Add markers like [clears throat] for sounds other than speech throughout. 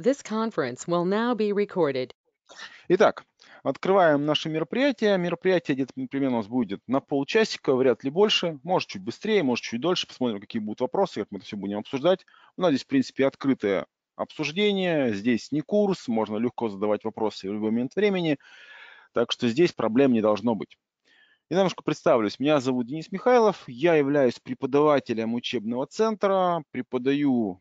This conference will now be recorded. Итак, открываем наше мероприятие. Мероприятие где примерно у нас будет на полчасика, вряд ли больше. Может, чуть быстрее, может, чуть дольше. Посмотрим, какие будут вопросы, как мы это все будем обсуждать. У нас здесь, в принципе, открытое обсуждение. Здесь не курс, можно легко задавать вопросы в любой момент времени. Так что здесь проблем не должно быть. Я немножко представлюсь. Меня зовут Денис Михайлов. Я являюсь преподавателем учебного центра. Преподаю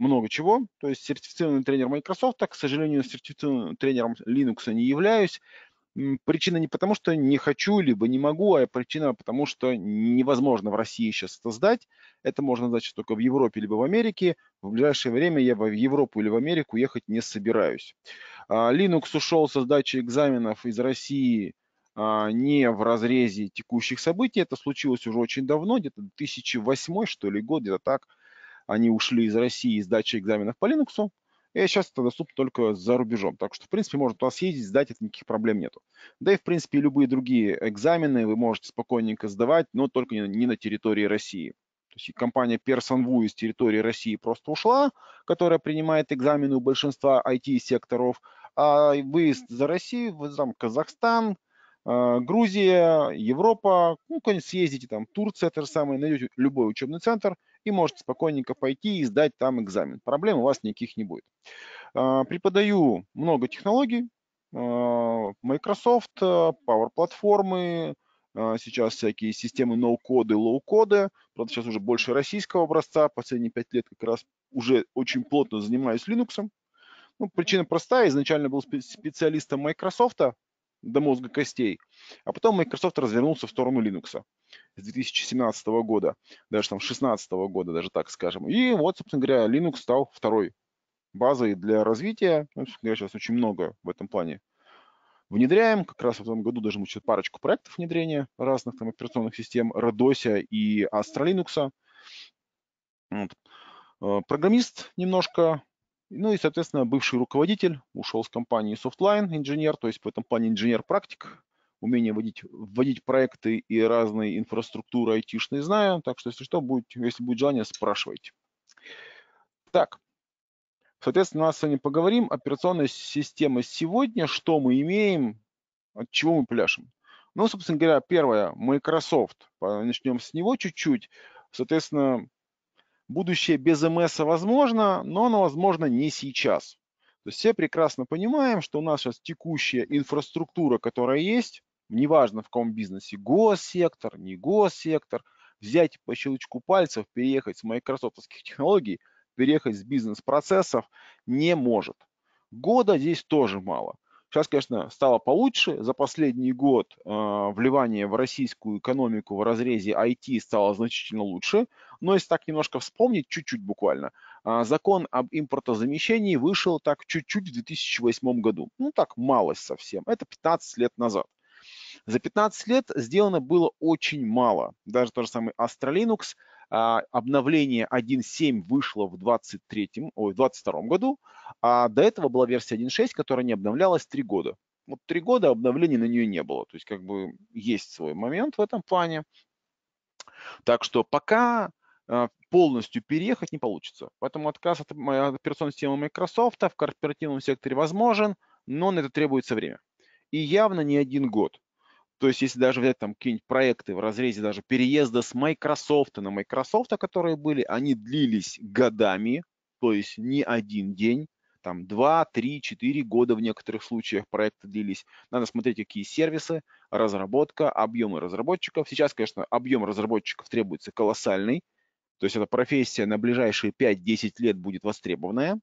много чего. То есть сертифицированный тренер Microsoft, а, к сожалению, сертифицированным тренером Linux не являюсь. Причина не потому, что не хочу, либо не могу, а причина потому, что невозможно в России сейчас это сдать. Это можно значит только в Европе, либо в Америке. В ближайшее время я в Европу или в Америку ехать не собираюсь. А, Linux ушел со сдачи экзаменов из России а, не в разрезе текущих событий. Это случилось уже очень давно, где-то 2008, что ли, год, где-то так – они ушли из России из дачи экзаменов по Linux, и сейчас это доступно только за рубежом. Так что, в принципе, можно туда съездить, сдать, это никаких проблем нету. Да и, в принципе, любые другие экзамены вы можете спокойненько сдавать, но только не на территории России. То есть компания Персонву из территории России просто ушла, которая принимает экзамены у большинства IT-секторов, а выезд за Россию, там, Казахстан, Э, Грузия, Европа, ну, конечно, съездите там, Турция, то же самое, найдете любой учебный центр и можете спокойненько пойти и сдать там экзамен. Проблем у вас никаких не будет. Э, преподаю много технологий, э, Microsoft, Power платформы, сейчас всякие системы ноу-коды, лоу-коды, правда сейчас уже больше российского образца, последние пять лет как раз уже очень плотно занимаюсь Linux. Ну, причина простая, изначально был специалистом Microsoft, до мозга костей. А потом Microsoft развернулся в сторону Linux с 2017 года, даже там 2016 года, даже так скажем. И вот, собственно говоря, Linux стал второй базой для развития. Ну, говоря, сейчас очень много в этом плане внедряем. Как раз в этом году даже мы еще парочку проектов внедрения разных там операционных систем, Rados и Astra Linux. Вот. Э, программист немножко ну и, соответственно, бывший руководитель ушел с компании Softline, инженер, то есть в этом плане инженер-практик, умение вводить, вводить проекты и разные инфраструктуры айтишные знаю, так что, если что, будет, если будет желание, спрашивайте. Так, соответственно, у нас сегодня вами поговорим операционная система сегодня, что мы имеем, от чего мы пляшем. Ну, собственно говоря, первое, Microsoft, начнем с него чуть-чуть, соответственно, Будущее без МС возможно, но оно возможно не сейчас. То есть все прекрасно понимаем, что у нас сейчас текущая инфраструктура, которая есть, неважно в каком бизнесе, госсектор, не госсектор, взять по щелчку пальцев, переехать с майкрософтовских [laughs] технологий, переехать с бизнес-процессов не может. Года здесь тоже мало. Сейчас, конечно, стало получше. За последний год а, вливание в российскую экономику в разрезе IT стало значительно лучше. Но если так немножко вспомнить, чуть-чуть буквально, а, закон об импортозамещении вышел так чуть-чуть в 2008 году. Ну так, малость совсем. Это 15 лет назад. За 15 лет сделано было очень мало. Даже тот же самый Astra Linux – а, обновление 1.7 вышло в 23 22 году, а до этого была версия 1.6, которая не обновлялась 3 года. Вот 3 года обновлений на нее не было. То есть как бы есть свой момент в этом плане. Так что пока а, полностью переехать не получится. Поэтому отказ от операционной системы Microsoft в корпоративном секторе возможен, но на это требуется время. И явно не один год. То есть, если даже взять там какие-нибудь проекты в разрезе даже переезда с Microsoft на Microsoft, которые были, они длились годами, то есть не один день, там 2, 3, 4 года в некоторых случаях проекты длились. Надо смотреть, какие сервисы, разработка, объемы разработчиков. Сейчас, конечно, объем разработчиков требуется колоссальный, то есть эта профессия на ближайшие 5-10 лет будет востребованная.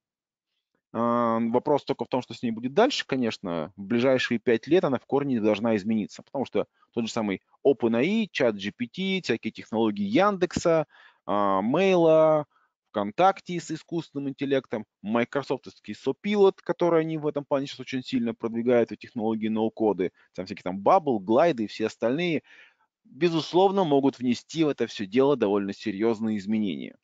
А, вопрос только в том, что с ней будет дальше, конечно. В ближайшие пять лет она в корне должна измениться, потому что тот же самый OpenAI, чат GPT, всякие технологии Яндекса, Мейла, ВКонтакте с искусственным интеллектом, майкрософтовский Sopilot, который они в этом плане сейчас очень сильно продвигают, и технологии ноу-коды, там всякие там Bubble, Glide и все остальные, безусловно, могут внести в это все дело довольно серьезные изменения.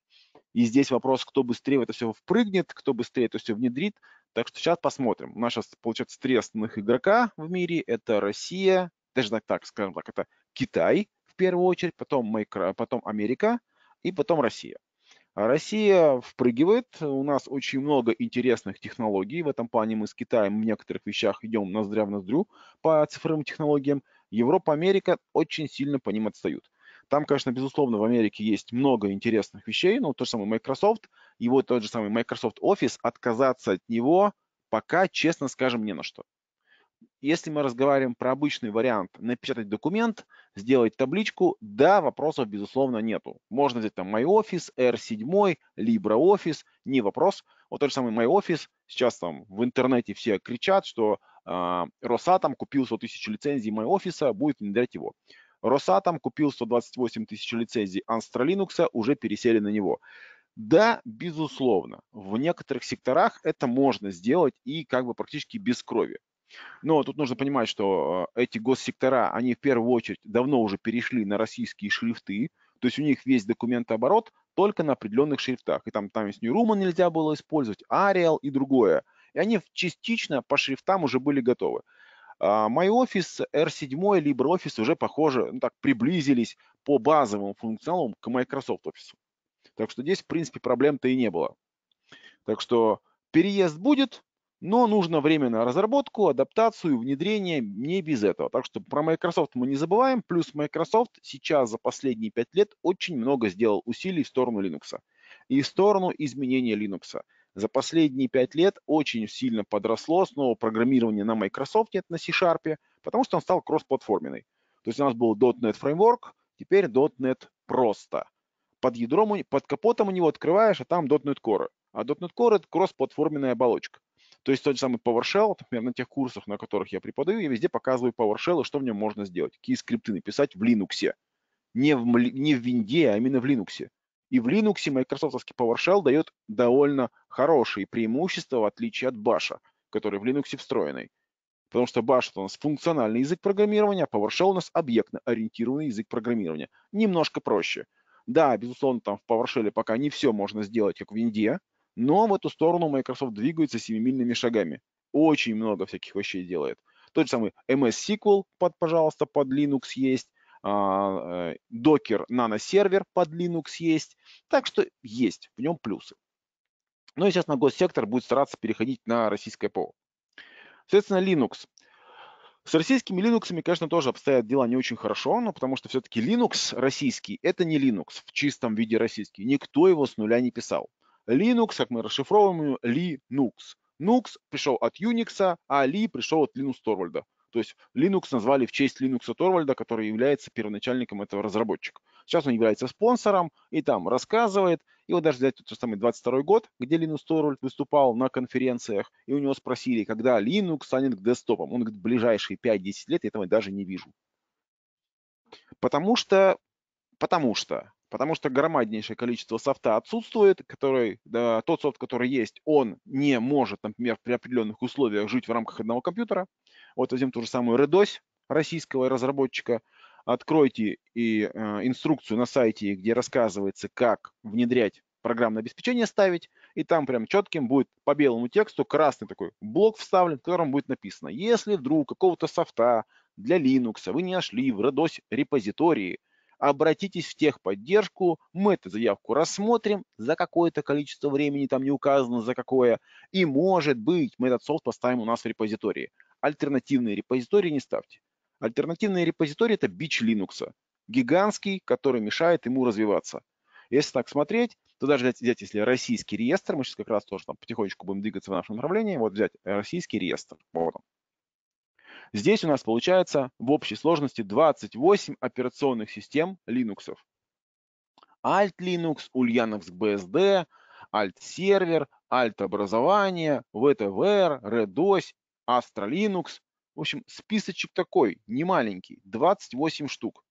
И здесь вопрос, кто быстрее в это все впрыгнет, кто быстрее это все внедрит. Так что сейчас посмотрим. У нас сейчас, получается, три основных игрока в мире. Это Россия, даже так, так скажем так, это Китай в первую очередь, потом, Майкро, потом Америка и потом Россия. Россия впрыгивает, у нас очень много интересных технологий, в этом плане мы с Китаем в некоторых вещах идем ноздря в ноздрю по цифровым технологиям. Европа, Америка очень сильно по ним отстают. Там, конечно, безусловно, в Америке есть много интересных вещей, но ну, тот же самый Microsoft, его тот же самый Microsoft Office, отказаться от него пока, честно скажем, не на что. Если мы разговариваем про обычный вариант, напечатать документ, сделать табличку, да, вопросов, безусловно, нету. Можно взять там MyOffice, R7, LibreOffice, не вопрос. Вот тот же самый MyOffice, сейчас там в интернете все кричат, что э, Росатом купил 100 тысяч лицензий MyOffice, а будет внедрять его. Росатом купил 128 тысяч лицензий Ансtra уже пересели на него. Да, безусловно, в некоторых секторах это можно сделать и как бы практически без крови. Но тут нужно понимать, что э, эти госсектора, они в первую очередь давно уже перешли на российские шрифты, то есть у них весь документооборот только на определенных шрифтах. И там, там есть New Roman нельзя было использовать, Arial и другое. И они частично по шрифтам уже были готовы. MyOffice R7 и LibreOffice уже, похоже, ну, так, приблизились по базовым функционалам к Microsoft Office. Так что здесь, в принципе, проблем-то и не было. Так что переезд будет, но нужно время на разработку, адаптацию, внедрение, не без этого. Так что про Microsoft мы не забываем. Плюс Microsoft сейчас за последние пять лет очень много сделал усилий в сторону Linux и в сторону изменения Linux за последние пять лет очень сильно подросло снова программирование на Microsoft, нет, на C-Sharp, потому что он стал кроссплатформенный. То есть у нас был .NET Framework, теперь .NET просто. Под ядром, под капотом у него открываешь, а там .NET Core. А .NET Core – это кроссплатформенная оболочка. То есть тот же самый PowerShell, например, на тех курсах, на которых я преподаю, я везде показываю PowerShell и что в нем можно сделать. Какие скрипты написать в Linux. Не в, не в Винде, а именно в Linux. И в Linux Microsoft PowerShell дает довольно хорошие преимущества, в отличие от Bash, который в Linux встроенный. Потому что Bash у нас функциональный язык программирования, а PowerShell у нас объектно-ориентированный язык программирования. Немножко проще. Да, безусловно, там в PowerShell пока не все можно сделать, как в Винде, но в эту сторону Microsoft двигается семимильными шагами. Очень много всяких вещей делает. Тот же самый MS SQL, под, пожалуйста, под Linux есть. А, э, докер нано-сервер под Linux есть. Так что есть в нем плюсы. Ну но, на госсектор будет стараться переходить на российское ПО. Соответственно, Linux. С российскими Linux, конечно, тоже обстоят дела не очень хорошо, но потому что все-таки Linux российский – это не Linux в чистом виде российский. Никто его с нуля не писал. Linux, как мы расшифровываем, Linux. Nux пришел от Unix, а Li пришел от Linux Torvalds. То есть Linux назвали в честь Linux Торвальда, который является первоначальником этого разработчика. Сейчас он является спонсором и там рассказывает. И вот даже взять тот же самый 22 год, где Linux Торвальд выступал на конференциях, и у него спросили, когда Linux станет десктопом. Он говорит, ближайшие 5-10 лет я этого даже не вижу. Потому что, потому что, потому что громаднейшее количество софта отсутствует, который, да, тот софт, который есть, он не может, например, при определенных условиях жить в рамках одного компьютера. Вот возьмем ту же самую Redos российского разработчика, откройте и э, инструкцию на сайте, где рассказывается, как внедрять программное обеспечение ставить, и там прям четким будет по белому тексту красный такой блок вставлен, в котором будет написано, если вдруг какого-то софта для Linux вы не нашли в Redos репозитории, обратитесь в техподдержку, мы эту заявку рассмотрим, за какое-то количество времени, там не указано за какое, и может быть мы этот софт поставим у нас в репозитории альтернативные репозитории не ставьте. Альтернативные репозитории – это бич Linux, гигантский, который мешает ему развиваться. Если так смотреть, то даже взять, взять, если российский реестр, мы сейчас как раз тоже там потихонечку будем двигаться в нашем направлении, вот взять российский реестр, вот он. Здесь у нас получается в общей сложности 28 операционных систем Linux. Alt Linux, Ulyanux BSD, Alt Server, Alt образование, VTVR, RedOS, Astra Linux. В общем, списочек такой, не маленький, 28 штук.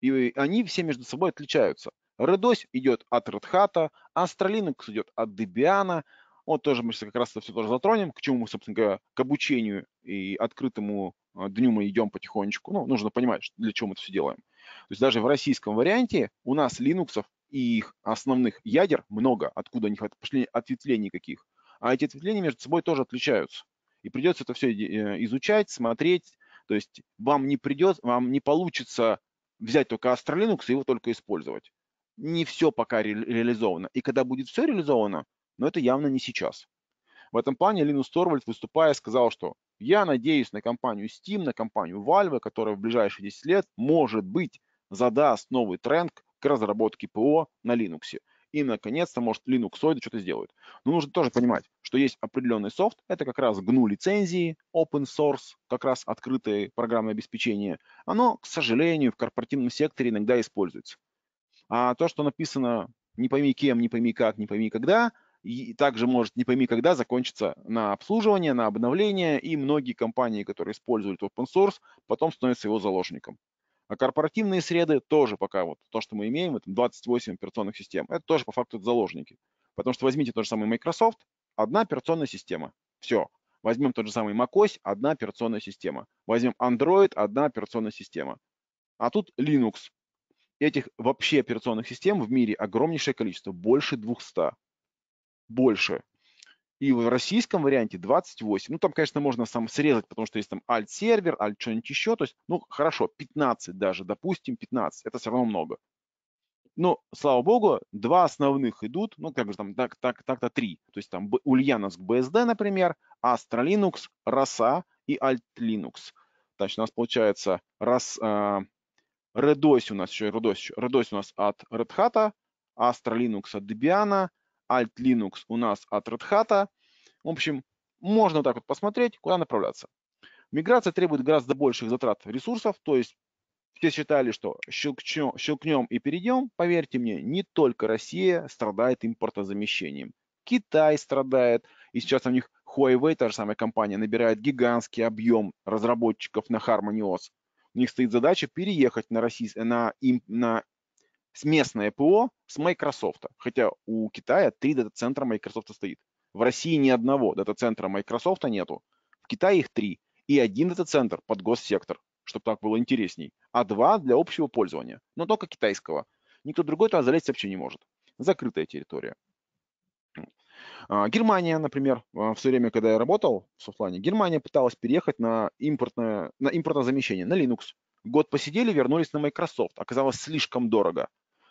И они все между собой отличаются. Redos идет от Red Hat, Astra Linux идет от Debian. Вот тоже мы сейчас как раз это все тоже затронем, к чему мы, собственно говоря, к обучению и открытому а, дню мы идем потихонечку. Ну, нужно понимать, для чего мы это все делаем. То есть даже в российском варианте у нас Linux и их основных ядер много, откуда они пошли ответвлений каких. А эти ответвления между собой тоже отличаются. И придется это все э, изучать, смотреть. То есть вам не придется, вам не получится взять только Astra Linux и его только использовать. Не все пока ре реализовано. И когда будет все реализовано, но это явно не сейчас. В этом плане Линус Торвальд, выступая, сказал, что я надеюсь на компанию Steam, на компанию Valve, которая в ближайшие 10 лет, может быть, задаст новый тренд к разработке ПО на Linux и, наконец-то, может, линуксоиды что-то сделают. Но нужно тоже понимать, что есть определенный софт, это как раз GNU лицензии, open source, как раз открытые программное обеспечение. Оно, к сожалению, в корпоративном секторе иногда используется. А то, что написано не пойми кем, не пойми как, не пойми когда, и также может не пойми когда закончится на обслуживание, на обновление, и многие компании, которые используют open source, потом становятся его заложником. А корпоративные среды тоже пока вот то, что мы имеем, это 28 операционных систем, это тоже по факту заложники. Потому что возьмите тот же самый Microsoft, одна операционная система. Все. Возьмем тот же самый macOS, одна операционная система. Возьмем Android, одна операционная система. А тут Linux. Этих вообще операционных систем в мире огромнейшее количество, больше 200. Больше. И в российском варианте 28. Ну, там, конечно, можно сам срезать, потому что есть там alt-сервер, alt что-нибудь еще. То есть, ну, хорошо, 15 даже, допустим, 15. Это все равно много. Но, слава богу, два основных идут, ну, как бы там так так, так, то три. То есть там Ульяновск BSD, например, Astra Linux, ROSA и Alt Linux. Значит, у нас получается раз, э, Redos у нас еще, Redos, Redos у нас от Red Hat, Astra Linux от Debian, Alt Linux у нас от Red Hat. В общем, можно вот так вот посмотреть, куда направляться. Миграция требует гораздо больших затрат ресурсов, то есть все считали, что щелкнем, щелкнем и перейдем. Поверьте мне, не только Россия страдает импортозамещением. Китай страдает, и сейчас у них Huawei, та же самая компания, набирает гигантский объем разработчиков на HarmonyOS. У них стоит задача переехать на, российс... на, им... на с местное ПО с Microsoft. Хотя у Китая три дата-центра Microsoft стоит. В России ни одного дата-центра Microsoft нету. В Китае их три. И один дата-центр под госсектор, чтобы так было интересней. А два для общего пользования, но только китайского. Никто другой туда залезть вообще не может. Закрытая территория. А, Германия, например, а, в все время, когда я работал в софтлане, Германия пыталась переехать на импортное, на импортное замещение, на Linux. Год посидели, вернулись на Microsoft. Оказалось слишком дорого.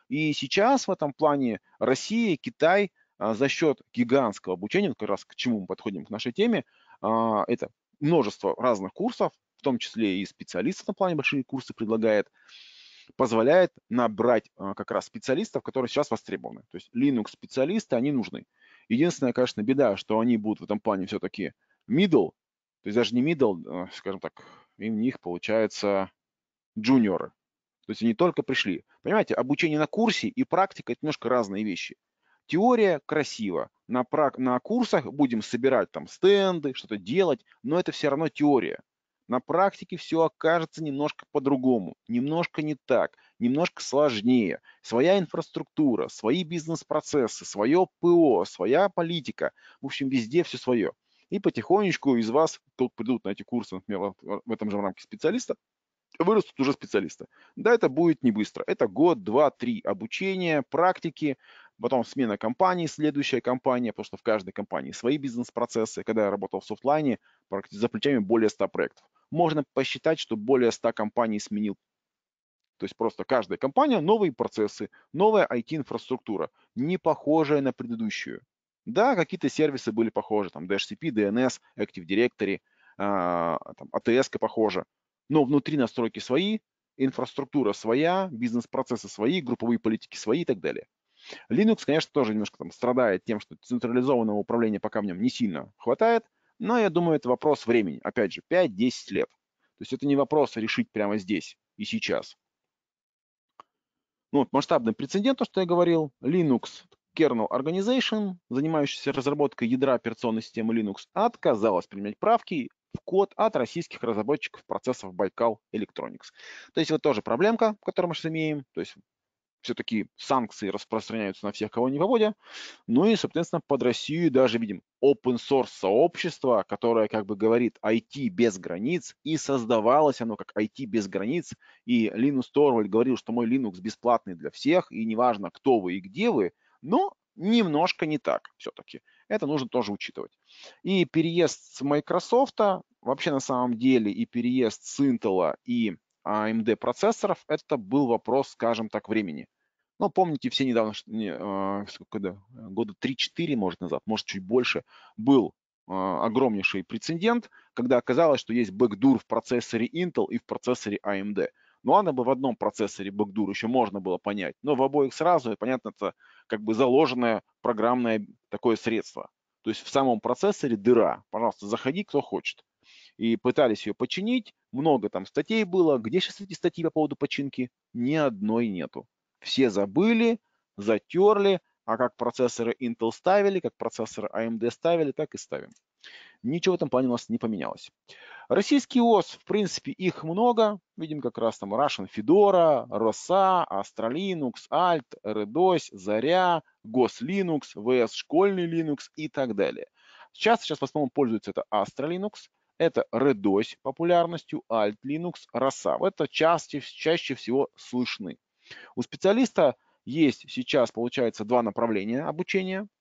И сейчас в этом плане Россия, Китай а, за счет гигантского обучения, как раз к чему мы подходим к нашей теме, а, это множество разных курсов, в том числе и специалистов на плане большие курсы предлагает, позволяет набрать а, как раз специалистов, которые сейчас востребованы. То есть Linux-специалисты, они нужны. Единственная, конечно, беда, что они будут в этом плане все-таки middle, то есть даже не middle, скажем так, им них получается джуниоры. То есть они только пришли. Понимаете, обучение на курсе и практика – это немножко разные вещи. Теория красиво. На, на курсах будем собирать там стенды, что-то делать, но это все равно теория. На практике все окажется немножко по-другому, немножко не так, немножко сложнее. Своя инфраструктура, свои бизнес-процессы, свое ПО, своя политика. В общем, везде все свое. И потихонечку из вас, кто придут на эти курсы, например, в этом же рамке специалиста, вырастут уже специалисты. Да, это будет не быстро. Это год, два, три обучения, практики, потом смена компании, следующая компания, потому что в каждой компании свои бизнес-процессы. Когда я работал в софтлайне, за плечами более 100 проектов. Можно посчитать, что более 100 компаний сменил. То есть просто каждая компания, новые процессы, новая IT-инфраструктура, не похожая на предыдущую. Да, какие-то сервисы были похожи, там DHCP, DNS, Active Directory, а, там, ATS-ка похожа, но внутри настройки свои, инфраструктура своя, бизнес-процессы свои, групповые политики свои и так далее. Linux, конечно, тоже немножко там страдает тем, что централизованного управления пока в нем не сильно хватает, но я думаю, это вопрос времени. Опять же, 5-10 лет. То есть это не вопрос решить прямо здесь и сейчас. Ну, вот масштабный прецедент, то, что я говорил, Linux Kernel Organization, занимающаяся разработкой ядра операционной системы Linux, отказалась применять правки в код от российских разработчиков процессов Байкал Electronics. То есть вот тоже проблемка, которую мы сейчас имеем. То есть все-таки санкции распространяются на всех, кого не поводя. Ну и, соответственно, под Россию даже видим open source сообщество, которое как бы говорит IT без границ, и создавалось оно как IT без границ, и Линус Торвальд говорил, что мой Linux бесплатный для всех, и неважно, кто вы и где вы, но немножко не так все-таки. Это нужно тоже учитывать. И переезд с Microsoft, вообще на самом деле и переезд с Intel и AMD процессоров, это был вопрос, скажем так, времени. Но помните, все недавно, э, сколько, года 3-4, может, назад, может, чуть больше, был э, огромнейший прецедент, когда оказалось, что есть бэкдур в процессоре Intel и в процессоре AMD. Но ну, она бы в одном процессоре бэкдур еще можно было понять, но в обоих сразу, и понятно, это как бы заложенное программное такое средство. То есть в самом процессоре дыра. Пожалуйста, заходи, кто хочет. И пытались ее починить, много там статей было. Где сейчас эти статьи по поводу починки? Ни одной нету. Все забыли, затерли, а как процессоры Intel ставили, как процессоры AMD ставили, так и ставим. Ничего в этом плане у нас не поменялось. Российский ОС, в принципе, их много. Видим как раз там Russian Fedora, Роса, Астролинукс, Alt, Redos, Заря, Гослинукс, VS Школьный Linux и так далее. Сейчас, сейчас в основном пользуется это Астролинукс, это Redos популярностью, Alt Linux, Роса. Это чаще, чаще всего слышны. У специалиста есть сейчас, получается, два направления обучения –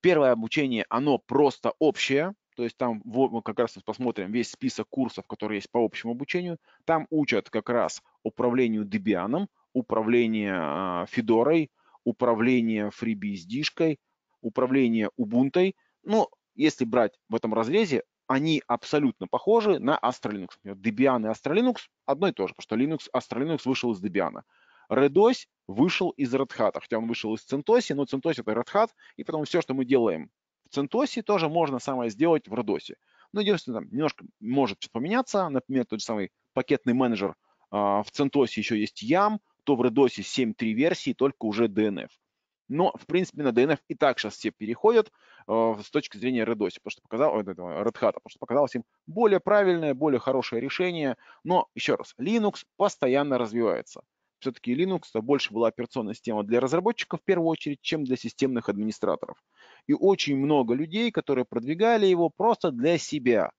Первое обучение, оно просто общее, то есть там мы как раз посмотрим весь список курсов, которые есть по общему обучению. Там учат как раз управлению Debian, управление Федорой, а, управление FreeBSD, управление Ubuntu. Но ну, если брать в этом разрезе, они абсолютно похожи на Astra Linux. Debian и Astra Linux одно и то же, потому что Linux, Astra Linux вышел из Debian. RedOS вышел из Red Hat, а хотя он вышел из CentOS, но CentOS это Red Hat, и потом все, что мы делаем в CentOS, тоже можно самое сделать в Родосе. Но ну, единственное, там немножко может поменяться, например, тот же самый пакетный менеджер а, в CentOS еще есть YAM, то в Redos'е 7.3 версии только уже DNF. Но, в принципе, на DNF и так сейчас все переходят э, с точки зрения Redos'а, потому что показал, этого, Red Hat, потому что показалось им более правильное, более хорошее решение. Но, еще раз, Linux постоянно развивается все-таки Linux это больше была операционная система для разработчиков в первую очередь, чем для системных администраторов. И очень много людей, которые продвигали его просто для себя.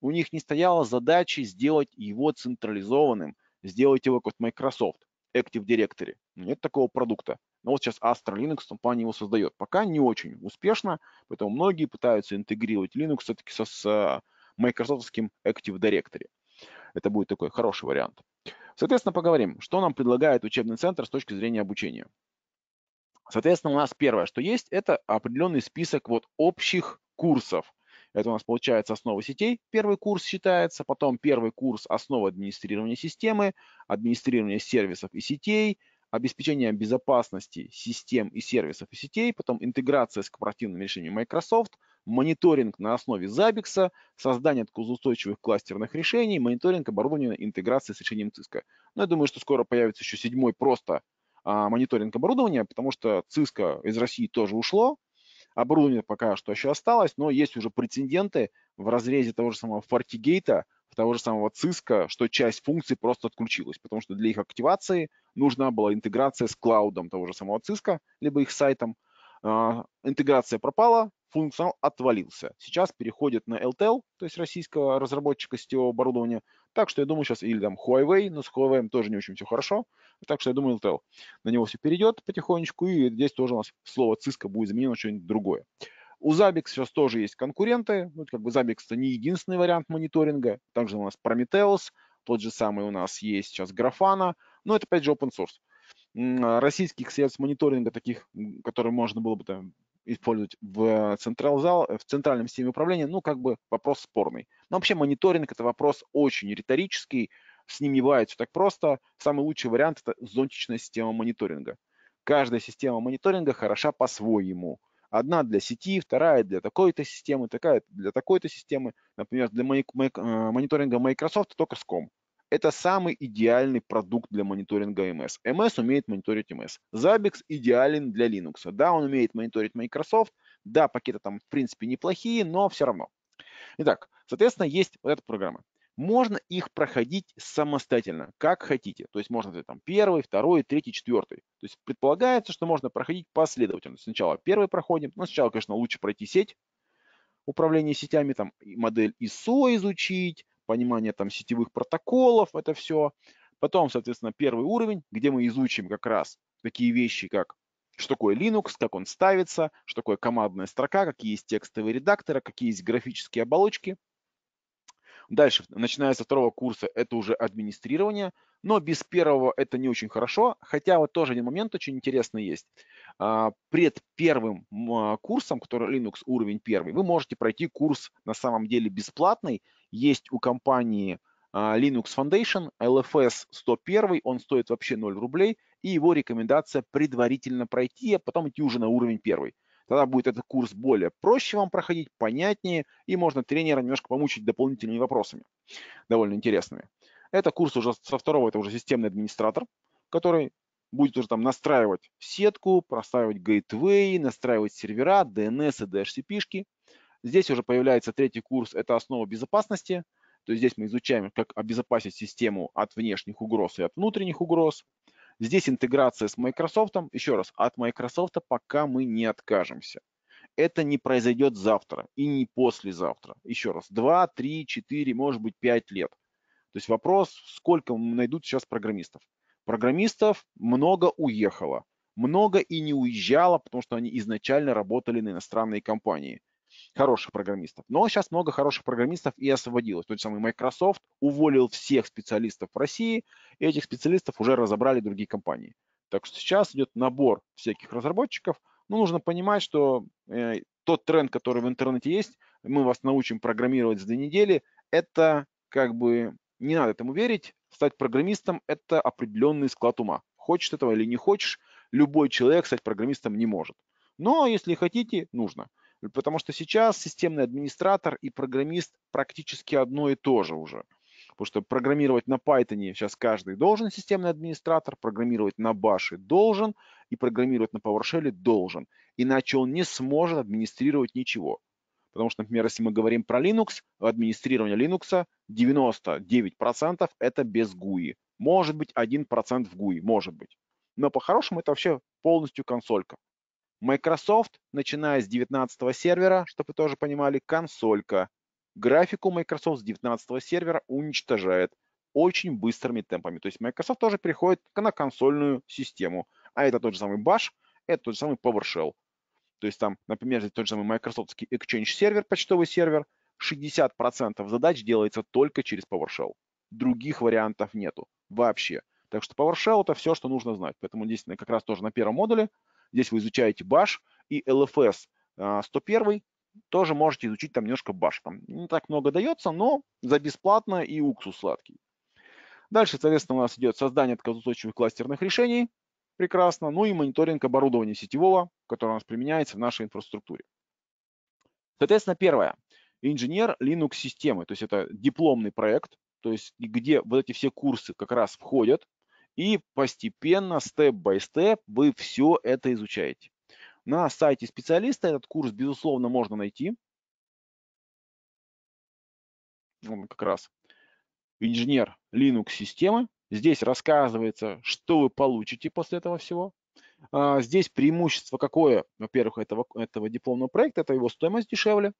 У них не стояла задача сделать его централизованным, сделать его как Microsoft, Active Directory. Нет такого продукта. Но вот сейчас Astra Linux компания его создает. Пока не очень успешно, поэтому многие пытаются интегрировать Linux все-таки со, с а, Microsoft Active Directory. Это будет такой хороший вариант. Соответственно, поговорим, что нам предлагает учебный центр с точки зрения обучения. Соответственно, у нас первое, что есть, это определенный список вот общих курсов. Это у нас получается основы сетей, первый курс считается, потом первый курс основы администрирования системы, администрирования сервисов и сетей, обеспечение безопасности систем и сервисов и сетей, потом интеграция с корпоративными решениями Microsoft – мониторинг на основе Zabbix, создание устойчивых кластерных решений, мониторинг оборудования интеграции с решением Cisco. Но я думаю, что скоро появится еще седьмой просто а, мониторинг оборудования, потому что Cisco из России тоже ушло, оборудование пока что еще осталось, но есть уже прецеденты в разрезе того же самого FortiGate, того же самого Cisco, что часть функций просто отключилась, потому что для их активации нужна была интеграция с клаудом того же самого Cisco, либо их сайтом. А, интеграция пропала, функционал отвалился. Сейчас переходит на LTL, то есть российского разработчика сетевого оборудования. Так что я думаю сейчас, или там Huawei, но с Huawei тоже не очень все хорошо. Так что я думаю LTL на него все перейдет потихонечку, и здесь тоже у нас слово Cisco будет заменено что-нибудь другое. У Zabbix сейчас тоже есть конкуренты. Ну, как бы Zabbix это не единственный вариант мониторинга. Также у нас Prometheus, тот же самый у нас есть сейчас Grafana. Но это опять же open source а, российских средств мониторинга, таких, которые можно было бы там использовать в, централ зал, э, в центральном системе управления, ну, как бы вопрос спорный. Но вообще мониторинг – это вопрос очень риторический, с ним не бывает все так просто. Самый лучший вариант – это зонтичная система мониторинга. Каждая система мониторинга хороша по-своему. Одна для сети, вторая для такой-то системы, такая для такой-то системы. Например, для э, мониторинга Microsoft только SCOM. Это самый идеальный продукт для мониторинга MS. MS умеет мониторить MS. Zabbix идеален для Linux. Да, он умеет мониторить Microsoft. Да, пакеты там, в принципе, неплохие, но все равно. Итак, соответственно, есть вот эта программа. Можно их проходить самостоятельно, как хотите. То есть можно там первый, второй, третий, четвертый. То есть предполагается, что можно проходить последовательно. Сначала первый проходим, но сначала, конечно, лучше пройти сеть, управление сетями, там модель ISO изучить, понимание там сетевых протоколов, это все. Потом, соответственно, первый уровень, где мы изучим как раз такие вещи, как что такое Linux, как он ставится, что такое командная строка, какие есть текстовые редакторы, какие есть графические оболочки. Дальше, начиная со второго курса, это уже администрирование, но без первого это не очень хорошо, хотя вот тоже один момент очень интересный есть. А, пред первым а, курсом, который Linux уровень первый, вы можете пройти курс на самом деле бесплатный, есть у компании а, Linux Foundation, LFS 101, он стоит вообще 0 рублей, и его рекомендация предварительно пройти, а потом идти уже на уровень первый. Тогда будет этот курс более проще вам проходить, понятнее, и можно тренера немножко помучить дополнительными вопросами, довольно интересными. Это курс уже со второго, это уже системный администратор, который будет уже там настраивать сетку, простраивать гейтвей, настраивать сервера, DNS и DHCP-шки, Здесь уже появляется третий курс, это основа безопасности. То есть здесь мы изучаем, как обезопасить систему от внешних угроз и от внутренних угроз. Здесь интеграция с Microsoft. Еще раз, от Microsoft пока мы не откажемся. Это не произойдет завтра и не послезавтра. Еще раз, 2, 3, 4, может быть 5 лет. То есть вопрос, сколько найдут сейчас программистов. Программистов много уехало, много и не уезжало, потому что они изначально работали на иностранные компании хороших программистов. Но сейчас много хороших программистов и освободилось. Тот самый Microsoft уволил всех специалистов в России, и этих специалистов уже разобрали другие компании. Так что сейчас идет набор всяких разработчиков, но нужно понимать, что э, тот тренд, который в интернете есть, мы вас научим программировать за две недели, это как бы не надо этому верить. Стать программистом – это определенный склад ума. Хочешь этого или не хочешь, любой человек стать программистом не может. Но если хотите, нужно. Потому что сейчас системный администратор и программист практически одно и то же уже. Потому что программировать на Python сейчас каждый должен системный администратор, программировать на Bash должен, и программировать на PowerShell должен. Иначе он не сможет администрировать ничего. Потому что, например, если мы говорим про Linux, администрирование Linux 99% это без GUI. Может быть, 1% в GUI, может быть. Но по-хорошему это вообще полностью консолька. Microsoft, начиная с 19 сервера, чтобы вы тоже понимали, консолька. Графику Microsoft с 19 сервера уничтожает очень быстрыми темпами. То есть Microsoft тоже переходит на консольную систему. А это тот же самый Bash, это тот же самый PowerShell. То есть там, например, тот же самый Microsoft Exchange сервер, почтовый сервер, 60% задач делается только через PowerShell. Других вариантов нету вообще. Так что PowerShell это все, что нужно знать. Поэтому здесь как раз тоже на первом модуле Здесь вы изучаете Bash и LFS 101 а, тоже можете изучить там немножко баш. Там не так много дается, но за бесплатно и уксус сладкий. Дальше, соответственно, у нас идет создание отказоустойчивых кластерных решений. Прекрасно. Ну и мониторинг оборудования сетевого, которое у нас применяется в нашей инфраструктуре. Соответственно, первое. Инженер Linux-системы. То есть это дипломный проект, то есть где вот эти все курсы как раз входят. И постепенно, степ-бай-степ, вы все это изучаете. На сайте специалиста этот курс, безусловно, можно найти. Он как раз инженер Linux системы. Здесь рассказывается, что вы получите после этого всего. А, здесь преимущество какое? Во-первых, этого, этого дипломного проекта, это его стоимость дешевле.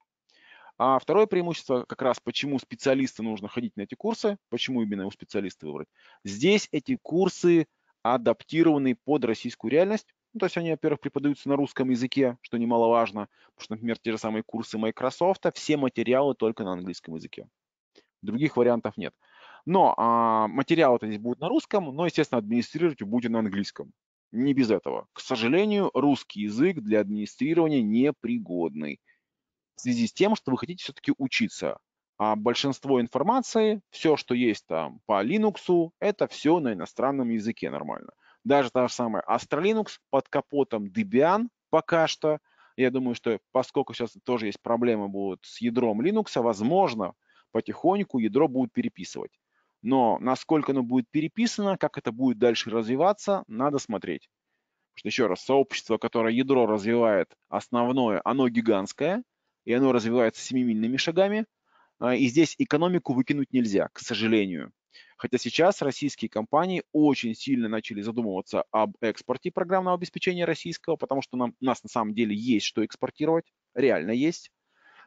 А второе преимущество, как раз почему специалисты нужно ходить на эти курсы, почему именно у специалиста выбрать. Здесь эти курсы адаптированы под российскую реальность. Ну, то есть они, во-первых, преподаются на русском языке, что немаловажно, потому что, например, те же самые курсы Microsoft, все материалы только на английском языке. Других вариантов нет. Но а, материалы здесь будут на русском, но, естественно, администрировать будете на английском. Не без этого. К сожалению, русский язык для администрирования непригодный в связи с тем, что вы хотите все-таки учиться. А большинство информации, все, что есть там по Linux, это все на иностранном языке нормально. Даже та же самая Astralinux под капотом Debian пока что. Я думаю, что поскольку сейчас тоже есть проблемы будут с ядром Linux, возможно, потихоньку ядро будут переписывать. Но насколько оно будет переписано, как это будет дальше развиваться, надо смотреть. Потому что еще раз, сообщество, которое ядро развивает основное, оно гигантское, и оно развивается семимильными шагами. А, и здесь экономику выкинуть нельзя, к сожалению. Хотя сейчас российские компании очень сильно начали задумываться об экспорте программного обеспечения российского, потому что нам, у нас на самом деле есть что экспортировать, реально есть.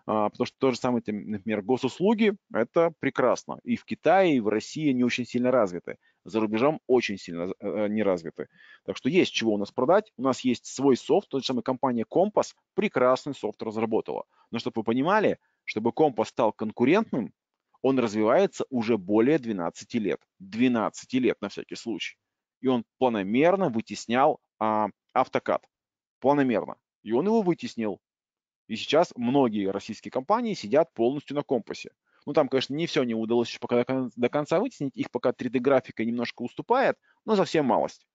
А, потому что то же самое, например, госуслуги, это прекрасно. И в Китае, и в России они очень сильно развиты за рубежом очень сильно э, э, не развиты. Так что есть чего у нас продать. У нас есть свой софт, тот же самый компания Compass прекрасный софт разработала. Но чтобы вы понимали, чтобы Compass стал конкурентным, он развивается уже более 12 лет. 12 лет на всякий случай. И он планомерно вытеснял а, автокад. Планомерно. И он его вытеснил. И сейчас многие российские компании сидят полностью на компасе. Ну, там, конечно, не все не удалось еще пока до конца вытеснить. Их пока 3D-графика немножко уступает, но совсем малость.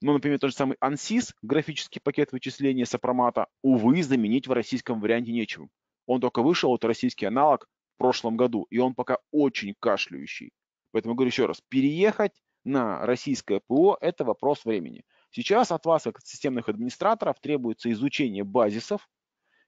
Ну, например, тот же самый ANSYS, графический пакет вычисления сопромата, увы, заменить в российском варианте нечем. Он только вышел, вот российский аналог, в прошлом году, и он пока очень кашляющий. Поэтому говорю еще раз, переехать на российское ПО – это вопрос времени. Сейчас от вас, как системных администраторов, требуется изучение базисов,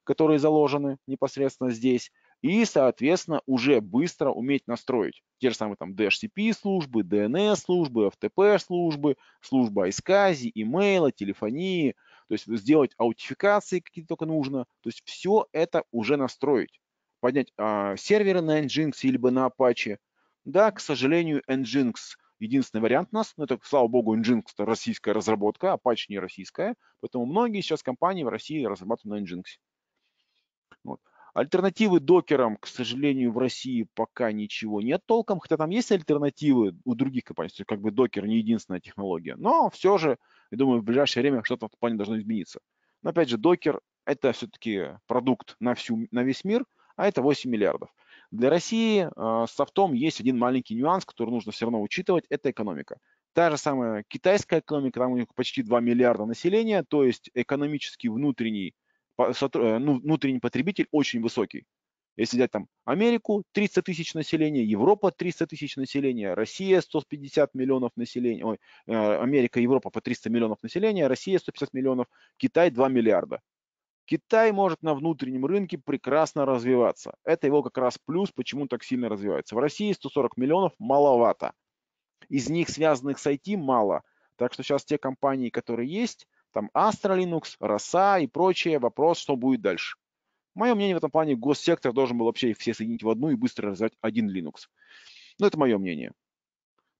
которые заложены непосредственно здесь, и, соответственно, уже быстро уметь настроить те же самые там DHCP-службы, DNS-службы, FTP-службы, служба ISCSI, имейла, телефонии, то есть сделать аутификации какие только нужно, то есть все это уже настроить. Поднять а, серверы на Nginx либо на Apache. Да, к сожалению, Nginx единственный вариант у нас, но ну, это, слава богу, Nginx это российская разработка, Apache не российская, поэтому многие сейчас компании в России разрабатывают на Nginx. Альтернативы докерам, к сожалению, в России пока ничего нет толком, хотя там есть альтернативы у других компаний, то есть как бы докер не единственная технология, но все же, я думаю, в ближайшее время что-то в плане должно измениться. Но опять же, докер – это все-таки продукт на, всю, на весь мир, а это 8 миллиардов. Для России э, с софтом есть один маленький нюанс, который нужно все равно учитывать – это экономика. Та же самая китайская экономика, там у них почти 2 миллиарда населения, то есть экономический внутренний Э, ну, внутренний потребитель очень высокий. Если взять там Америку 300 тысяч населения, Европа 300 тысяч населения, Россия 150 миллионов населения, ой, э, Америка, Европа по 300 миллионов населения, Россия 150 миллионов, Китай 2 миллиарда. Китай может на внутреннем рынке прекрасно развиваться. Это его как раз плюс, почему он так сильно развивается. В России 140 миллионов маловато. Из них связанных с IT мало. Так что сейчас те компании, которые есть, там Astra Linux, Роса и прочее. Вопрос, что будет дальше. Мое мнение в этом плане, госсектор должен был вообще все соединить в одну и быстро развивать один Linux. Но ну, это мое мнение.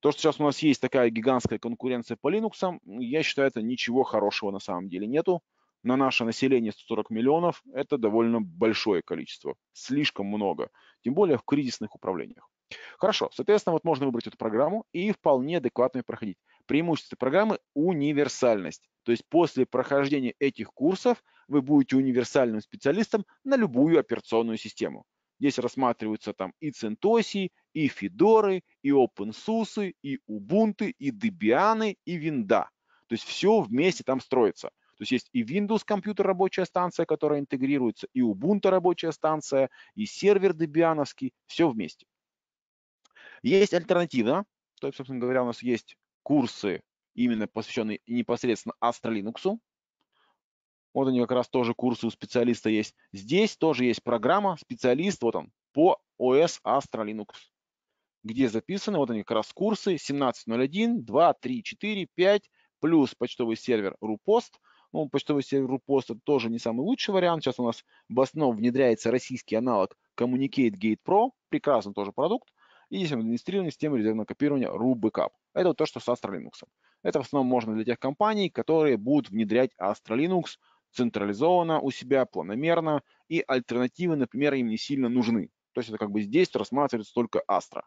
То, что сейчас у нас есть такая гигантская конкуренция по Linux, я считаю, это ничего хорошего на самом деле нету. На наше население 140 миллионов – это довольно большое количество, слишком много, тем более в кризисных управлениях. Хорошо, соответственно, вот можно выбрать эту программу и вполне адекватно ее проходить. Преимущество программы – универсальность. То есть после прохождения этих курсов вы будете универсальным специалистом на любую операционную систему. Здесь рассматриваются там и CentOS, и Fedora и OpenSUSE, и Ubuntu, и Debian, и Винда. То есть все вместе там строится. То есть есть и Windows компьютер рабочая станция, которая интегрируется, и Ubuntu рабочая станция, и сервер дебиановский, все вместе. Есть альтернатива, то есть, собственно говоря, у нас есть курсы именно посвященный непосредственно Астролинуксу. Вот они как раз тоже курсы у специалиста есть. Здесь тоже есть программа специалист, вот он, по ОС Astra где записаны, вот они как раз курсы 17.01, 2, 3, 4, 5, плюс почтовый сервер RuPost. Ну, почтовый сервер RuPost это тоже не самый лучший вариант. Сейчас у нас в основном внедряется российский аналог Communicate Gate Pro, прекрасный тоже продукт. И здесь администрирование системы резервного копирования RuBackup. Это вот то, что с Astra это в основном можно для тех компаний, которые будут внедрять Astra Linux централизованно у себя, планомерно, и альтернативы, например, им не сильно нужны. То есть это как бы здесь рассматривается только Astra.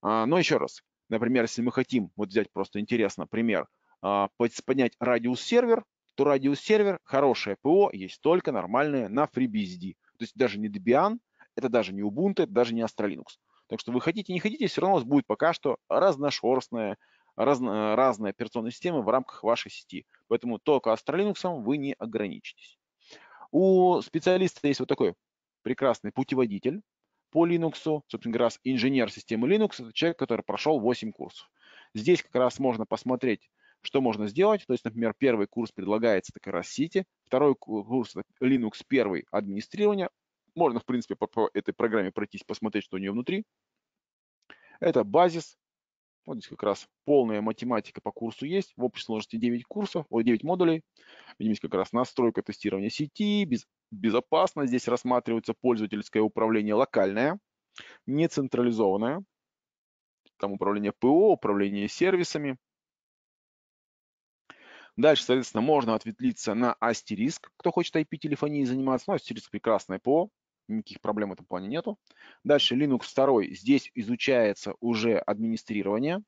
А, но еще раз, например, если мы хотим вот взять просто интересно пример, а, поднять радиус сервер, то радиус сервер, хорошее ПО, есть только нормальное на FreeBSD. То есть даже не Debian, это даже не Ubuntu, это даже не Astra Linux. Так что вы хотите, не хотите, все равно у вас будет пока что разношерстная разно, э, разные операционные системы в рамках вашей сети. Поэтому только Astralinux вы не ограничитесь. У специалиста есть вот такой прекрасный путеводитель по Linux. Собственно говоря, инженер системы Linux – это человек, который прошел 8 курсов. Здесь как раз можно посмотреть, что можно сделать. То есть, например, первый курс предлагается это как раз сети, второй курс Linux первый администрирование. Можно, в принципе, по этой программе пройтись, посмотреть, что у нее внутри. Это базис, вот здесь как раз полная математика по курсу есть. В общей сложности 9 курсов, о, 9 модулей. Видим как раз настройка тестирования сети, без, безопасность. Здесь рассматривается пользовательское управление локальное, не централизованное. Там управление ПО, управление сервисами. Дальше, соответственно, можно ответлиться на астериск, кто хочет IP-телефонией заниматься. Ну, астериск прекрасное ПО, никаких проблем в этом плане нету. Дальше Linux 2, здесь изучается уже администрирование.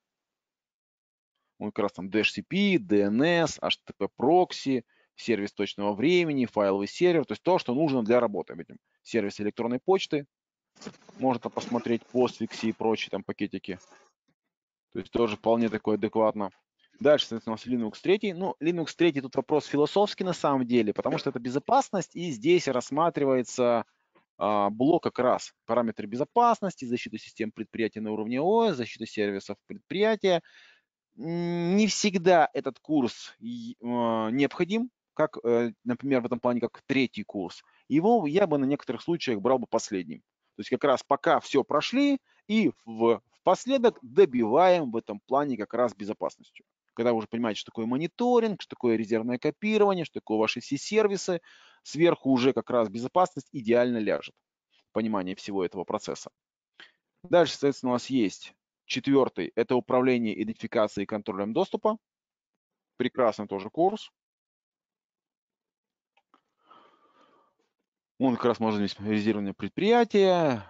Ну, как раз там DHCP, DNS, HTTP прокси, сервис точного времени, файловый сервер, то есть то, что нужно для работы видим, Сервис электронной почты, можно посмотреть Postfix и прочие там пакетики. То есть тоже вполне такое адекватно. Дальше, соответственно, у нас Linux 3. Ну, Linux 3 тут вопрос философский на самом деле, потому что это безопасность, и здесь рассматривается а, блок как раз параметры безопасности, защиты систем предприятия на уровне ООС, защиты сервисов предприятия. Не всегда этот курс а, необходим, как, э, например, в этом плане, как третий курс. Его я бы на некоторых случаях брал бы последним. То есть как раз пока все прошли и в, последок добиваем в этом плане как раз безопасностью. Когда вы уже понимаете, что такое мониторинг, что такое резервное копирование, что такое ваши все сервисы, сверху уже как раз безопасность идеально ляжет, понимание всего этого процесса. Дальше, соответственно, у нас есть четвертый, это управление идентификацией и контролем доступа. Прекрасный тоже курс. Он как раз может быть резервное предприятие,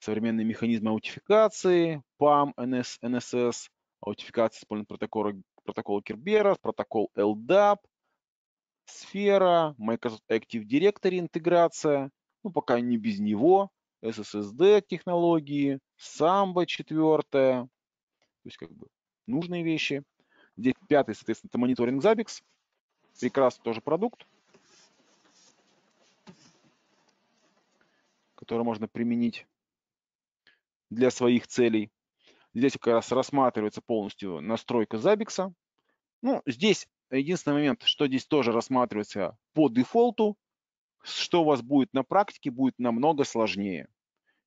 современные механизмы аутификации, PAM, NS, NSS, аутификация использования протокола, протокола Кербера, протокол LDAP, сфера, Microsoft Active Directory интеграция, ну пока не без него, SSD технологии, Samba 4, то есть как бы нужные вещи. Здесь пятый, соответственно, это мониторинг Zabbix, прекрасный тоже продукт, который можно применить для своих целей. Здесь как раз рассматривается полностью настройка Zabbix. Ну, здесь Единственный момент, что здесь тоже рассматривается по дефолту, что у вас будет на практике, будет намного сложнее.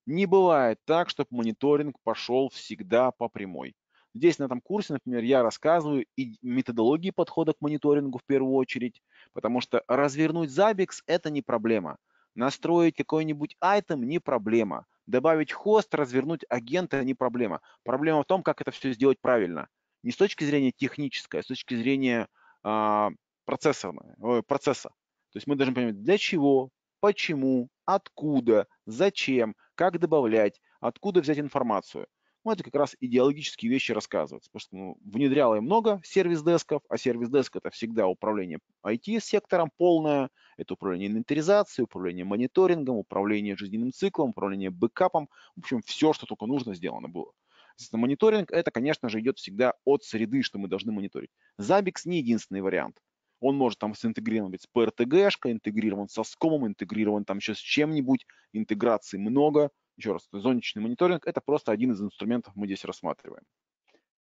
Не бывает так, чтобы мониторинг пошел всегда по прямой. Здесь на этом курсе, например, я рассказываю и методологии подхода к мониторингу в первую очередь, потому что развернуть забикс – это не проблема. Настроить какой-нибудь айтем – не проблема. Добавить хост, развернуть агента – не проблема. Проблема в том, как это все сделать правильно. Не с точки зрения технической, а с точки зрения а, процессорная, э, процесса. То есть мы должны понимать, для чего, почему, откуда, зачем, как добавлять, откуда взять информацию. Ну, это как раз идеологические вещи рассказывать. потому что ну, внедряло и много сервис-десков, а сервис-деск это всегда управление IT-сектором полное, это управление инвентаризацией, управление мониторингом, управление жизненным циклом, управление бэкапом, в общем, все, что только нужно сделано было. Соответственно, мониторинг это, конечно же, идет всегда от среды, что мы должны мониторить. Zabbix не единственный вариант. Он может там синтегрирован ведь с PRTG-шкой, интегрирован со скомом, интегрирован там еще с чем-нибудь, интеграции много. Еще раз, зонечный мониторинг – это просто один из инструментов, мы здесь рассматриваем.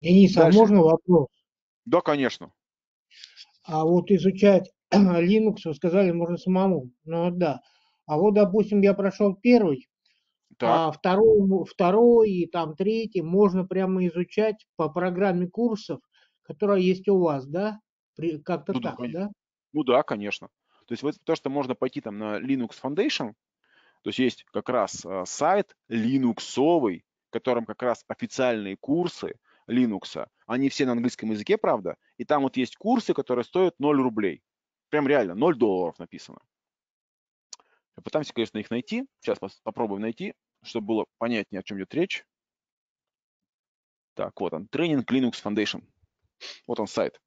Денис, а Дальше. а можно вопрос? Да, конечно. А вот изучать [clears throat] Linux, вы сказали, можно самому. Ну да. А вот, допустим, я прошел первый, а второй, второй и там третий можно прямо изучать по программе курсов, которая есть у вас, да? Как-то ну, так, да, конечно. да? Ну да, конечно. То есть вот то, что можно пойти там на Linux Foundation, то есть есть как раз а, сайт линуксовый, в котором как раз официальные курсы Linux. Они все на английском языке, правда. И там вот есть курсы, которые стоят 0 рублей. Прям реально, 0 долларов написано. Пытаемся, конечно, их найти. Сейчас попробуем найти чтобы было понятнее, о чем идет речь. Так, вот он, тренинг Linux Foundation. Вот он сайт.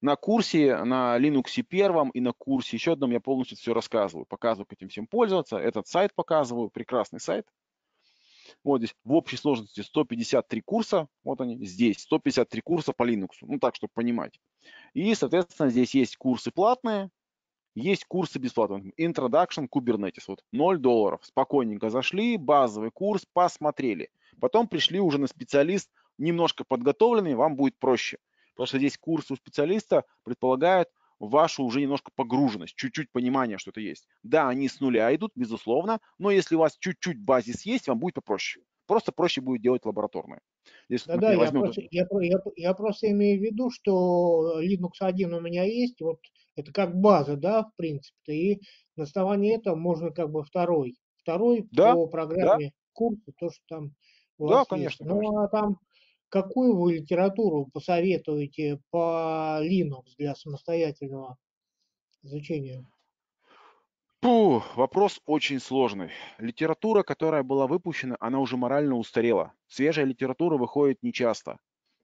На курсе, на Linux первом и на курсе еще одном я полностью все рассказываю, показываю, как этим всем пользоваться. Этот сайт показываю, прекрасный сайт. Вот здесь в общей сложности 153 курса, вот они здесь, 153 курса по Linux, ну так, чтобы понимать. И, соответственно, здесь есть курсы платные, есть курсы бесплатные. Introduction Kubernetes. Вот 0 долларов. Спокойненько зашли, базовый курс, посмотрели. Потом пришли уже на специалист, немножко подготовленный, вам будет проще. Потому что здесь курсы у специалиста предполагают вашу уже немножко погруженность, чуть-чуть понимание, что это есть. Да, они с нуля идут, безусловно, но если у вас чуть-чуть базис есть, вам будет попроще. Просто проще будет делать лабораторные. Здесь, да, например, да, возьмем... я, просто, я, я, я просто имею в виду, что Linux 1 у меня есть, вот это как база, да, в принципе-то. И на основании этого можно как бы второй, второй да, по программе да. курса, то, что там у да, конечно, есть. Ну, конечно. а там какую вы литературу посоветуете по Linux для самостоятельного изучения? Пу, вопрос очень сложный. Литература, которая была выпущена, она уже морально устарела. Свежая литература выходит нечасто.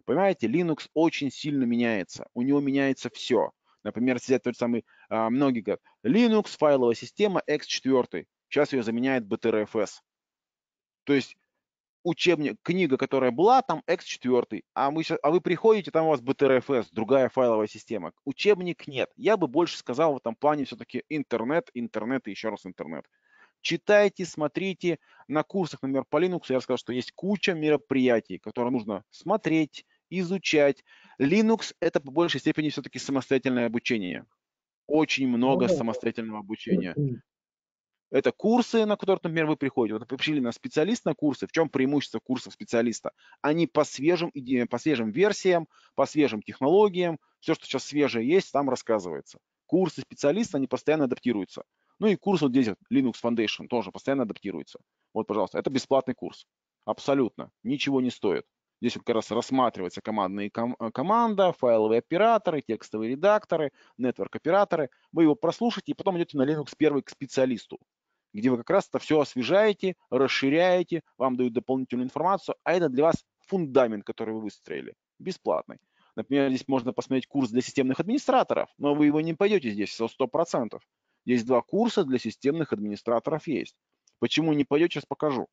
Понимаете, Linux очень сильно меняется. У него меняется все. Например, взять тот самый, а, многие говорят, Linux, файловая система, X4. Сейчас ее заменяет BTRFS. То есть учебник, книга, которая была, там X4, а, мы, а вы приходите, там у вас BTRFS, другая файловая система. Учебник нет. Я бы больше сказал в этом плане все-таки интернет, интернет и еще раз интернет. Читайте, смотрите. На курсах, например, по Linux я сказал, что есть куча мероприятий, которые нужно смотреть, изучать. Linux – это по большей степени все-таки самостоятельное обучение. Очень много самостоятельного обучения. Это курсы, на которые, например, вы приходите. Вот вы пришли на специалист на курсы. В чем преимущество курсов специалиста? Они по свежим, по свежим версиям, по свежим технологиям. Все, что сейчас свежее есть, там рассказывается. Курсы специалиста, они постоянно адаптируются. Ну и курс вот здесь, Linux Foundation, тоже постоянно адаптируется. Вот, пожалуйста, это бесплатный курс. Абсолютно. Ничего не стоит. Здесь как раз рассматривается командная ком э, команда, файловые операторы, текстовые редакторы, нетворк-операторы. Вы его прослушаете и потом идете на Linux первый к специалисту, где вы как раз это все освежаете, расширяете, вам дают дополнительную информацию, а это для вас фундамент, который вы выстроили, бесплатный. Например, здесь можно посмотреть курс для системных администраторов, но вы его не пойдете здесь со 100%. Здесь два курса для системных администраторов есть. Почему не пойдете, сейчас покажу.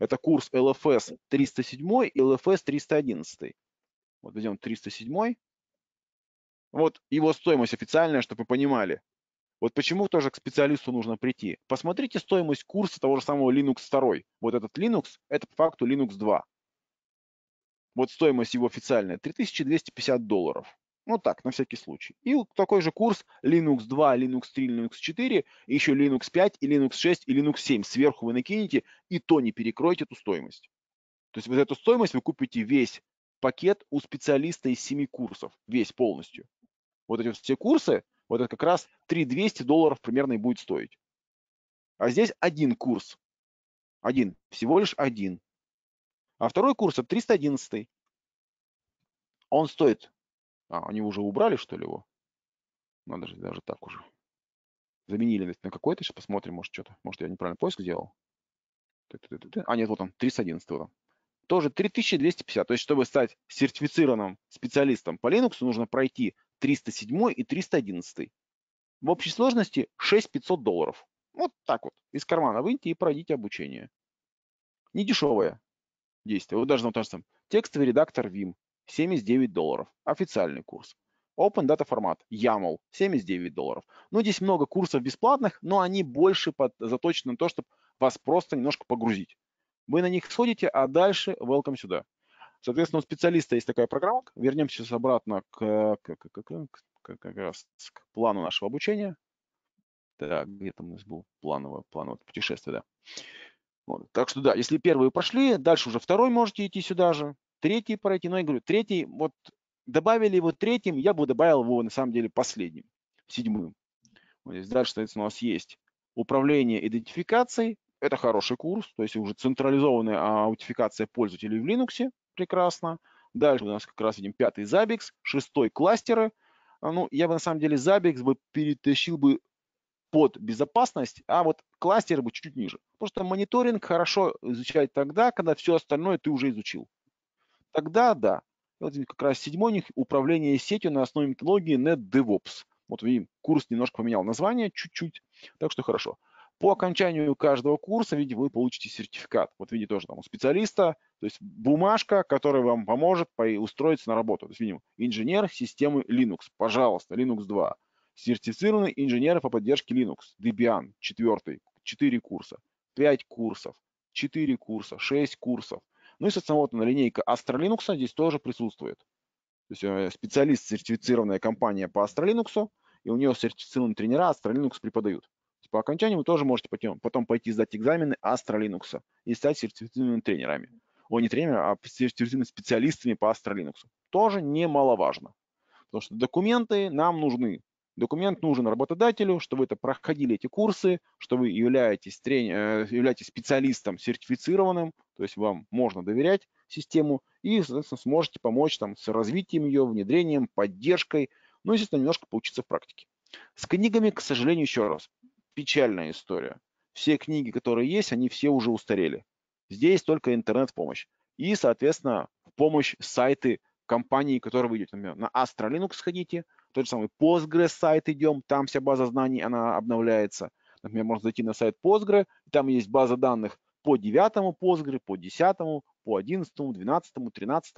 Это курс LFS 307 и LFS 311. Вот возьмем 307. Вот его стоимость официальная, чтобы вы понимали. Вот почему тоже к специалисту нужно прийти. Посмотрите стоимость курса того же самого Linux 2. Вот этот Linux, это по факту Linux 2. Вот стоимость его официальная 3250 долларов. Ну так, на всякий случай. И такой же курс Linux 2, Linux 3, Linux 4, и еще Linux 5, и Linux 6, и Linux 7. Сверху вы накинете, и то не перекроете эту стоимость. То есть вот эту стоимость вы купите весь пакет у специалиста из 7 курсов, весь полностью. Вот эти все курсы, вот это как раз 3200 долларов примерно и будет стоить. А здесь один курс. Один, всего лишь один. А второй курс это 311. Он стоит а, они уже убрали, что ли, его? Надо же, даже так уже. Заменили на какой-то, сейчас посмотрим, может, что-то. Может, я неправильно поиск сделал? А, нет, вот он, 311 вот он. Тоже 3250. То есть, чтобы стать сертифицированным специалистом по Linux, нужно пройти 307 и 311. В общей сложности 6500 долларов. Вот так вот. Из кармана выньте и пройдите обучение. Не дешевое действие. Вот даже, ну, там, текстовый редактор Vim. 79 долларов. Официальный курс. Open Data формат, YAML, 79 долларов. Ну, здесь много курсов бесплатных, но они больше под, заточены на то, чтобы вас просто немножко погрузить. Вы на них сходите, а дальше welcome сюда. Соответственно, у специалиста есть такая программа. Вернемся сейчас обратно к, к, к, к, к, как раз к плану нашего обучения. Так, где там у нас был плановое, плановое путешествие, да. Вот. Так что да, если первые прошли, дальше уже второй можете идти сюда же. Третий пройти, но я говорю, третий, вот добавили его третьим, я бы добавил его на самом деле последним, седьмым. Вот здесь дальше, соответственно, у нас есть управление идентификацией, это хороший курс, то есть уже централизованная а, аутентификация пользователей в Linux, прекрасно. Дальше у нас как раз видим пятый Zabbix, шестой кластеры. А, ну, я бы на самом деле Zabbix бы перетащил бы под безопасность, а вот кластеры бы чуть-чуть ниже. Потому что мониторинг хорошо изучать тогда, когда все остальное ты уже изучил. Тогда да. Вот как раз седьмой у них управление сетью на основе методологии NetDevOps. Вот видим, курс немножко поменял название чуть-чуть, так что хорошо. По окончанию каждого курса, видите, вы получите сертификат. Вот видите тоже там у специалиста, то есть бумажка, которая вам поможет устроиться на работу. То есть видим, инженер системы Linux, пожалуйста, Linux 2. Сертифицированный инженер по поддержке Linux, Debian, 4, 4 курса, 5 курсов, 4 курса, 6 курсов. Ну и, соответственно, вот линейка Astra здесь тоже присутствует. То есть э, специалист, сертифицированная компания по Astra и у нее сертифицированные тренера Astra преподают. По окончании вы тоже можете потом, потом пойти сдать экзамены Astra и стать сертифицированными тренерами. О, не тренерами, а сертифицированными специалистами по Astra Тоже немаловажно. Потому что документы нам нужны Документ нужен работодателю, что вы это проходили эти курсы, что вы являетесь, трени- э, являетесь специалистом сертифицированным, то есть вам можно доверять систему и, соответственно, сможете помочь там с развитием ее, внедрением, поддержкой, ну, естественно, немножко поучиться в практике. С книгами, к сожалению, еще раз, печальная история. Все книги, которые есть, они все уже устарели. Здесь только интернет помощь. И, соответственно, помощь сайты компании, которая вы идете. Например, на Astra Linux сходите, тот же самый Postgres сайт идем, там вся база знаний, она обновляется. Например, можно зайти на сайт Postgres, там есть база данных по 9 Postgres, по 10, по 11, 12, 13,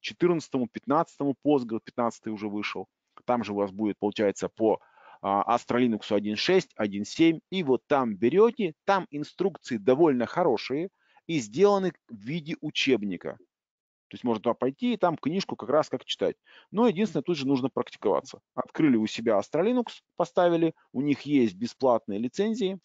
14, 15 Postgres, 15 уже вышел. Там же у вас будет, получается, по а, Astra Linux 1.6, 1.7, и вот там берете, там инструкции довольно хорошие и сделаны в виде учебника. То есть можно туда пойти и там книжку как раз как читать. Но единственное, тут же нужно практиковаться. Открыли у себя Astralinux, поставили, у них есть бесплатные лицензии,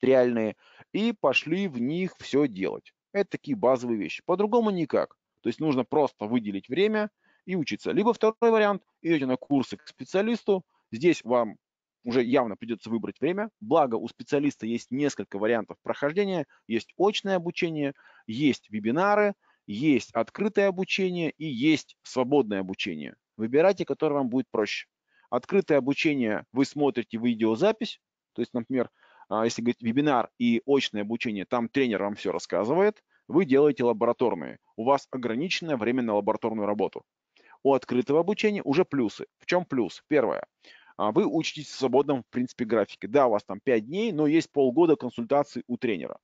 реальные, и пошли в них все делать. Это такие базовые вещи. По-другому никак. То есть нужно просто выделить время и учиться. Либо второй вариант, идете на курсы к специалисту, здесь вам уже явно придется выбрать время. Благо у специалиста есть несколько вариантов прохождения. Есть очное обучение, есть вебинары – есть открытое обучение и есть свободное обучение. Выбирайте, которое вам будет проще. Открытое обучение вы смотрите видеозапись, то есть, например, а, если говорить вебинар и очное обучение, там тренер вам все рассказывает, вы делаете лабораторные. У вас ограниченное время на лабораторную работу. У открытого обучения уже плюсы. В чем плюс? Первое. А, вы учитесь в свободном, в принципе, графике. Да, у вас там 5 дней, но есть полгода консультаций у тренера.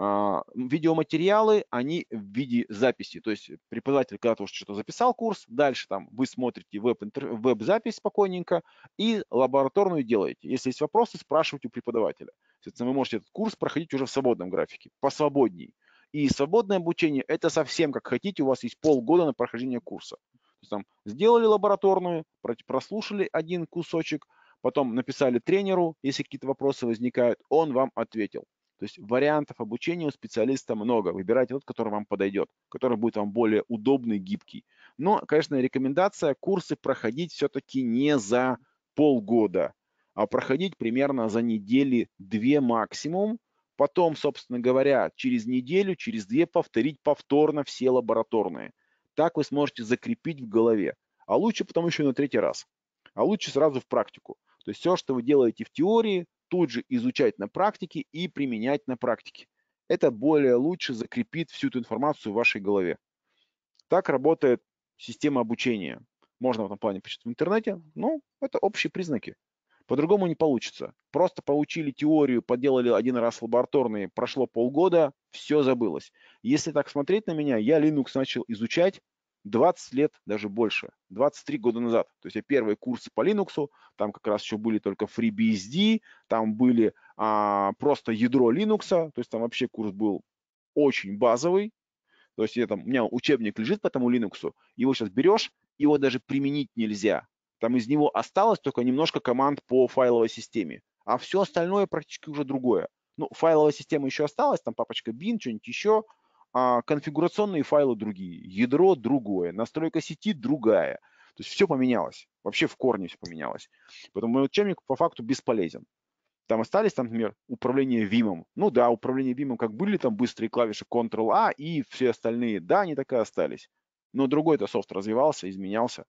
А, видеоматериалы, они в виде записи. То есть преподаватель когда-то уже что-то записал курс, дальше там вы смотрите веб-запись спокойненько и лабораторную делаете. Если есть вопросы, спрашивайте у преподавателя. Соответственно, вы можете этот курс проходить уже в свободном графике, посвободней. И свободное обучение – это совсем как хотите, у вас есть полгода на прохождение курса. То есть, там, сделали лабораторную, прослушали один кусочек, потом написали тренеру, если какие-то вопросы возникают, он вам ответил. То есть вариантов обучения у специалиста много. Выбирайте тот, который вам подойдет, который будет вам более удобный, гибкий. Но, конечно, рекомендация курсы проходить все-таки не за полгода, а проходить примерно за недели две максимум. Потом, собственно говоря, через неделю, через две повторить повторно все лабораторные. Так вы сможете закрепить в голове. А лучше потом еще на третий раз. А лучше сразу в практику. То есть все, что вы делаете в теории, тут же изучать на практике и применять на практике. Это более лучше закрепит всю эту информацию в вашей голове. Так работает система обучения. Можно в этом плане почитать в интернете, но это общие признаки. По-другому не получится. Просто получили теорию, поделали один раз лабораторные, прошло полгода, все забылось. Если так смотреть на меня, я Linux начал изучать 20 лет, даже больше, 23 года назад. То есть я первые курсы по Linux, там как раз еще были только FreeBSD, там были а, просто ядро Linux, то есть там вообще курс был очень базовый. То есть я там, у меня учебник лежит по тому Linux, его сейчас берешь, его даже применить нельзя. Там из него осталось только немножко команд по файловой системе, а все остальное практически уже другое. Ну, файловая система еще осталась, там папочка bin, что-нибудь еще – а конфигурационные файлы другие, ядро другое, настройка сети другая. То есть все поменялось, вообще в корне все поменялось. Поэтому мой учебник по факту бесполезен. Там остались, там, например, управление Вимом. Ну да, управление Вимом как были там быстрые клавиши Ctrl-A а и все остальные, да, они так и остались. Но другой-то софт развивался, изменялся.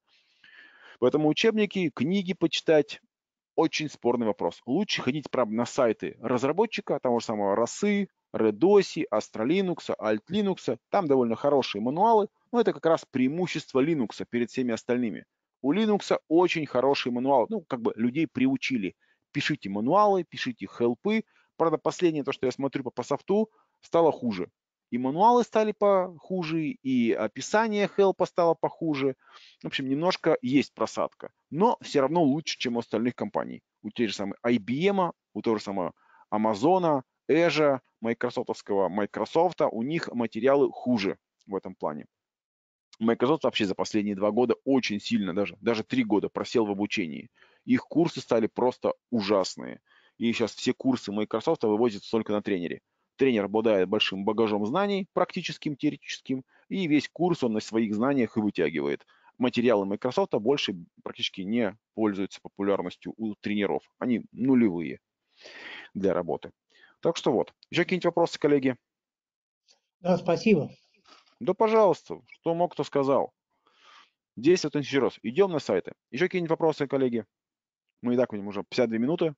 Поэтому учебники, книги почитать – очень спорный вопрос. Лучше ходить прямо на сайты разработчика, того же самого РАСы, Redos, Astralinux, AltLinux. Там довольно хорошие мануалы, но это как раз преимущество Linux перед всеми остальными. У Linux очень хороший мануал, ну, как бы людей приучили. Пишите мануалы, пишите хелпы. Правда, последнее, то, что я смотрю по, по софту, стало хуже. И мануалы стали похуже, и описание хелпа стало похуже. В общем, немножко есть просадка, но все равно лучше, чем у остальных компаний. У тех же самых IBM, у того же самого Amazon, Azure, майкрософтовского Microsoft, у них материалы хуже в этом плане. Microsoft вообще за последние два года очень сильно, даже, даже три года просел в обучении. Их курсы стали просто ужасные. И сейчас все курсы Microsoft вывозятся только на тренере. Тренер обладает большим багажом знаний, практическим, теоретическим, и весь курс он на своих знаниях и вытягивает. Материалы Microsoft больше практически не пользуются популярностью у тренеров. Они нулевые для работы. Так что вот. Еще какие-нибудь вопросы, коллеги? Да, спасибо. Да, пожалуйста. Что мог, кто сказал. Действует еще раз. Идем на сайты. Еще какие-нибудь вопросы, коллеги? Мы и так видим уже 52 минуты.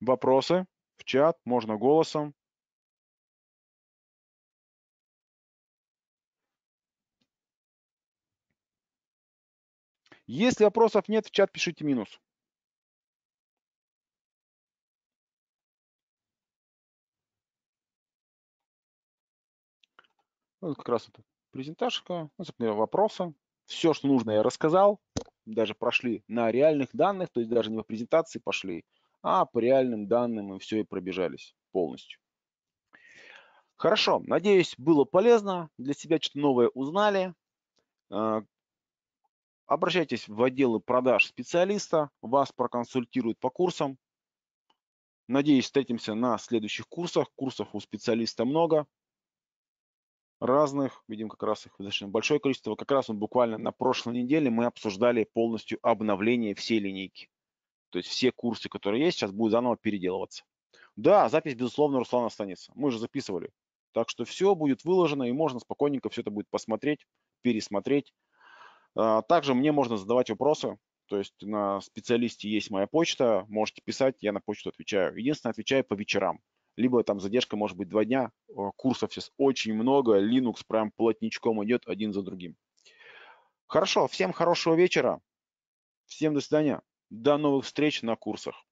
Вопросы в чат, можно голосом. Если вопросов нет, в чат пишите минус. Вот как раз это презентажка, ну, вопросы. Все, что нужно, я рассказал. Даже прошли на реальных данных, то есть даже не по презентации пошли, а по реальным данным и все и пробежались полностью. Хорошо, надеюсь, было полезно, для себя что-то новое узнали. А, Обращайтесь в отделы продаж специалиста, вас проконсультируют по курсам. Надеюсь, встретимся на следующих курсах. Курсов у специалиста много разных, видим как раз их достаточно большое количество. Как раз он буквально на прошлой неделе мы обсуждали полностью обновление всей линейки. То есть все курсы, которые есть, сейчас будут заново переделываться. Да, запись, безусловно, Руслана останется. Мы же записывали. Так что все будет выложено, и можно спокойненько все это будет посмотреть, пересмотреть, а, также мне можно задавать вопросы, то есть на специалисте есть моя почта, можете писать, я на почту отвечаю. Единственное, отвечаю по вечерам. Либо там задержка может быть два дня, а, курсов сейчас очень много, Linux прям плотничком идет один за другим. Хорошо, всем хорошего вечера, всем до свидания, до новых встреч на курсах.